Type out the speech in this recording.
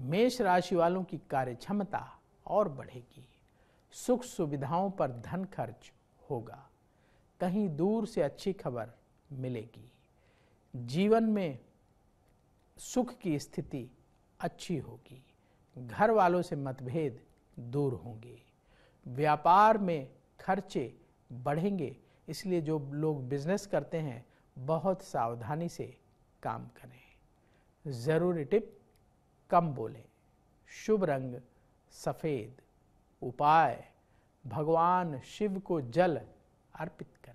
मेष राशि वालों की कार्य क्षमता और बढ़ेगी सुख सुविधाओं पर धन खर्च होगा कहीं दूर से अच्छी खबर मिलेगी जीवन में सुख की स्थिति अच्छी होगी घर वालों से मतभेद दूर होंगे व्यापार में खर्चे बढ़ेंगे इसलिए जो लोग बिजनेस करते हैं बहुत सावधानी से काम करें ज़रूरी टिप कम बोलें शुभ रंग सफ़ेद उपाय भगवान शिव को जल अर्पित करें